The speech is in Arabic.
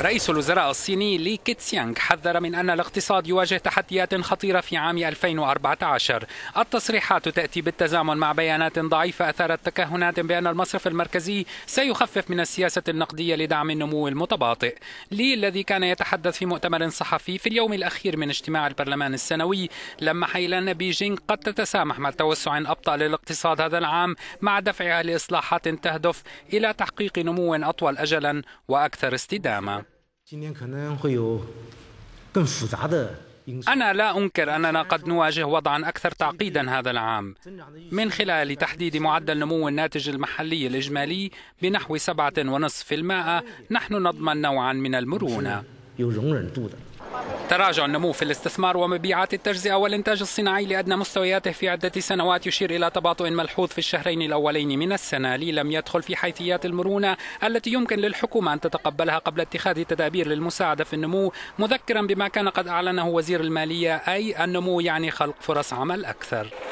رئيس الوزراء الصيني لي كيتسيانغ حذر من أن الاقتصاد يواجه تحديات خطيرة في عام 2014 التصريحات تأتي بالتزامن مع بيانات ضعيفة أثارت تكهنات بأن المصرف المركزي سيخفف من السياسة النقدية لدعم النمو المتباطئ لي الذي كان يتحدث في مؤتمر صحفي في اليوم الأخير من اجتماع البرلمان السنوي لما حيل أن بيجينغ قد تتسامح مع توسع أبطأ للاقتصاد هذا العام مع دفعها لإصلاحات تهدف إلى تحقيق نمو أطول أجلا وأكثر استدامة أنا لا أنكر أننا قد نواجه وضعا أكثر تعقيدا هذا العام من خلال تحديد معدل نمو الناتج المحلي الإجمالي بنحو 7.5% نحن نضمن نوعا من المرونة تراجع النمو في الاستثمار ومبيعات التجزئة والإنتاج الصناعي لأدنى مستوياته في عدة سنوات يشير إلى تباطؤ ملحوظ في الشهرين الأولين من السنة لي لم يدخل في حيثيات المرونة التي يمكن للحكومة أن تتقبلها قبل اتخاذ تدابير للمساعدة في النمو مذكرا بما كان قد أعلنه وزير المالية أي النمو يعني خلق فرص عمل أكثر